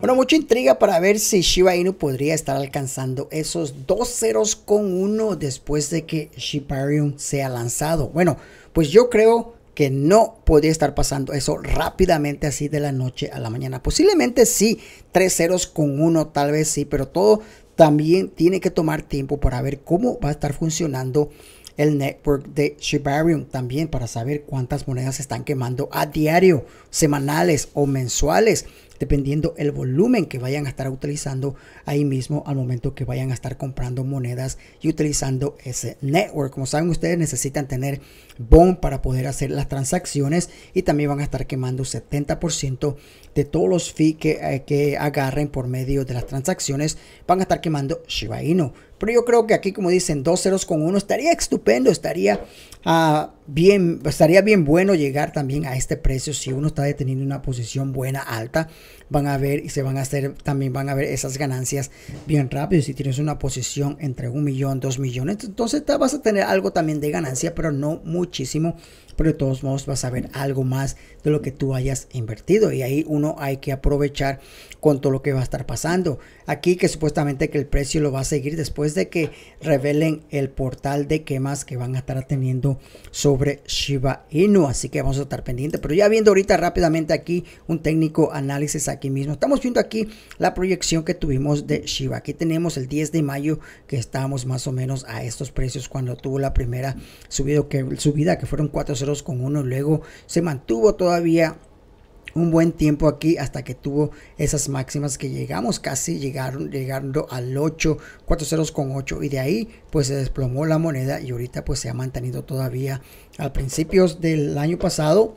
Bueno, mucha intriga para ver si Shiba Inu podría estar alcanzando esos dos ceros con uno después de que Shibarium sea lanzado. Bueno, pues yo creo que no podría estar pasando eso rápidamente así de la noche a la mañana. Posiblemente sí, tres ceros con uno, tal vez sí, pero todo también tiene que tomar tiempo para ver cómo va a estar funcionando el network de Shibarium también para saber cuántas monedas están quemando a diario, semanales o mensuales, dependiendo el volumen que vayan a estar utilizando ahí mismo al momento que vayan a estar comprando monedas y utilizando ese network. Como saben ustedes necesitan tener bon para poder hacer las transacciones y también van a estar quemando 70% de todos los fees que, eh, que agarren por medio de las transacciones, van a estar quemando Shiba pero yo creo que aquí, como dicen, dos ceros con uno estaría estupendo, estaría a... Ah, bien, estaría bien bueno llegar también a este precio si uno está deteniendo una posición buena, alta, van a ver y se van a hacer, también van a ver esas ganancias bien rápido. Si tienes una posición entre un millón, dos millones, entonces vas a tener algo también de ganancia, pero no muchísimo, pero de todos modos vas a ver algo más de lo que tú hayas invertido y ahí uno hay que aprovechar con todo lo que va a estar pasando. Aquí que supuestamente que el precio lo va a seguir después de que revelen el portal de quemas que van a estar teniendo sobre sobre Shiba Inu, así que vamos a estar pendiente. Pero ya viendo ahorita rápidamente aquí un técnico análisis aquí mismo. Estamos viendo aquí la proyección que tuvimos de Shiba. Aquí tenemos el 10 de mayo que estábamos más o menos a estos precios cuando tuvo la primera subida que, subida, que fueron 4 ceros con uno. Luego se mantuvo todavía un buen tiempo aquí hasta que tuvo esas máximas que llegamos casi llegaron llegando al 8 4 ceros con 8 y de ahí pues se desplomó la moneda y ahorita pues se ha mantenido todavía a principios del año pasado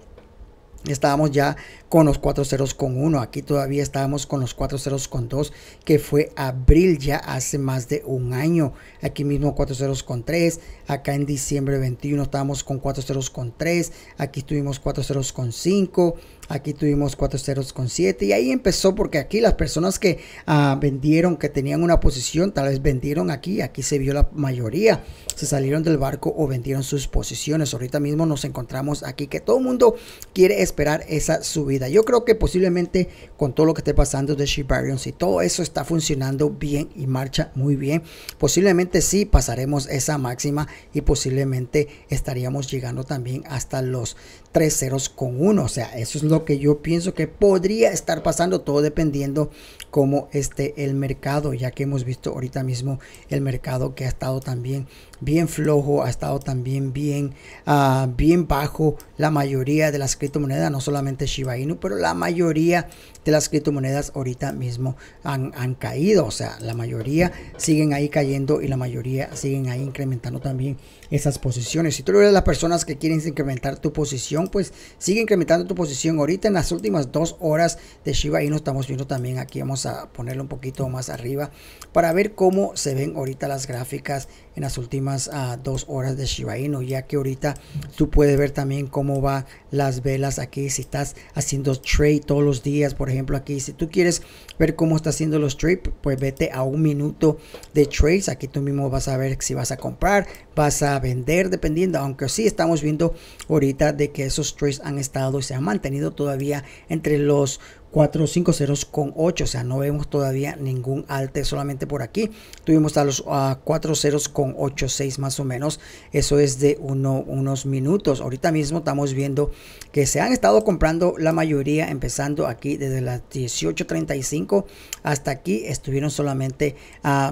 estábamos ya con los cuatro ceros con uno, aquí todavía estábamos con los cuatro ceros con dos, que fue abril ya hace más de un año, aquí mismo cuatro ceros con tres acá en diciembre 21 estábamos con cuatro ceros con tres, aquí tuvimos cuatro ceros con cinco, aquí tuvimos cuatro ceros con siete y ahí empezó porque aquí las personas que ah, vendieron, que tenían una posición, tal vez vendieron aquí, aquí se vio la mayoría, se salieron del barco o vendieron sus posiciones, ahorita mismo nos encontramos aquí que todo el mundo quiere es esperar esa subida. Yo creo que posiblemente con todo lo que esté pasando de Shibarion, si todo eso está funcionando bien y marcha muy bien, posiblemente sí pasaremos esa máxima y posiblemente estaríamos llegando también hasta los tres ceros con uno. O sea, eso es lo que yo pienso que podría estar pasando, todo dependiendo cómo esté el mercado, ya que hemos visto ahorita mismo el mercado que ha estado también bien flojo, ha estado también bien, ah, bien bajo la mayoría de las criptomonedas no solamente Shiba Inu, pero la mayoría de las criptomonedas ahorita mismo han, caído, o sea, la mayoría siguen ahí cayendo y la mayoría siguen ahí incrementando también esas posiciones. Si tú eres las personas que quieren incrementar tu posición, pues sigue incrementando tu posición. Ahorita en las últimas dos horas de Shiba Inu estamos viendo también aquí, vamos a ponerlo un poquito más arriba para ver cómo se ven ahorita las gráficas en las últimas ah, dos horas de Shiba Inu, ya que ahorita tú puedes ver también cómo va las velas aquí que si estás haciendo trade todos los días, por ejemplo, aquí, si tú quieres ver cómo está haciendo los trades, pues vete a un minuto de trades. Aquí tú mismo vas a ver si vas a comprar, vas a vender, dependiendo, aunque sí estamos viendo ahorita de que esos trades han estado y se han mantenido todavía entre los 4, ceros con 8. O sea, no vemos todavía ningún alte solamente por aquí. Tuvimos a los a 4 ceros con 8, más o menos. Eso es de uno, unos minutos. Ahorita mismo estamos viendo que se han estado comprando la mayoría empezando aquí desde las 18.35 hasta aquí. Estuvieron solamente a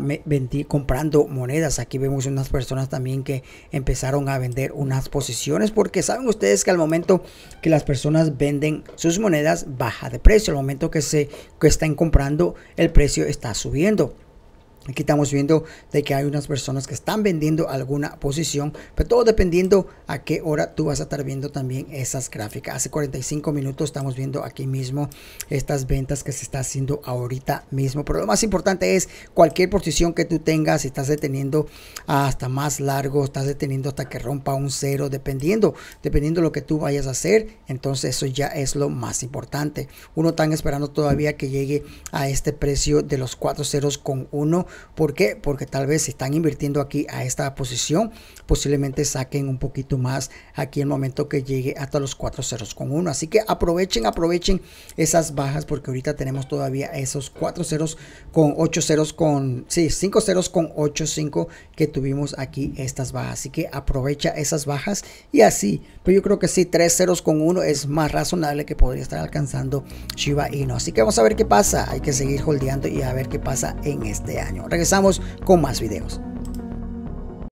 comprando monedas. Aquí vemos unas personas también que empezaron a vender unas posiciones porque saben ustedes que al momento que las personas venden sus monedas baja de precio el momento que se que están comprando, el precio está subiendo. Aquí estamos viendo de que hay unas personas que están vendiendo alguna posición, pero todo dependiendo a qué hora tú vas a estar viendo también esas gráficas. Hace 45 minutos estamos viendo aquí mismo estas ventas que se está haciendo ahorita mismo. Pero lo más importante es cualquier posición que tú tengas, si estás deteniendo hasta más largo, estás deteniendo hasta que rompa un cero, dependiendo, dependiendo lo que tú vayas a hacer, entonces eso ya es lo más importante. Uno está esperando todavía que llegue a este precio de los cuatro ceros con 1 ¿Por qué? Porque tal vez si están invirtiendo aquí a esta posición, posiblemente saquen un poquito más aquí el momento que llegue hasta los 4 ceros con 1. Así que aprovechen, aprovechen esas bajas porque ahorita tenemos todavía esos 4 ceros con 8 ceros con, sí, 5 ceros con 8, 5 que tuvimos aquí estas bajas. Así que aprovecha esas bajas y así. Pero pues yo creo que sí, 3 ceros con 1 es más razonable que podría estar alcanzando Shiba no. Así que vamos a ver qué pasa. Hay que seguir holdeando y a ver qué pasa en este año. Regresamos con más videos.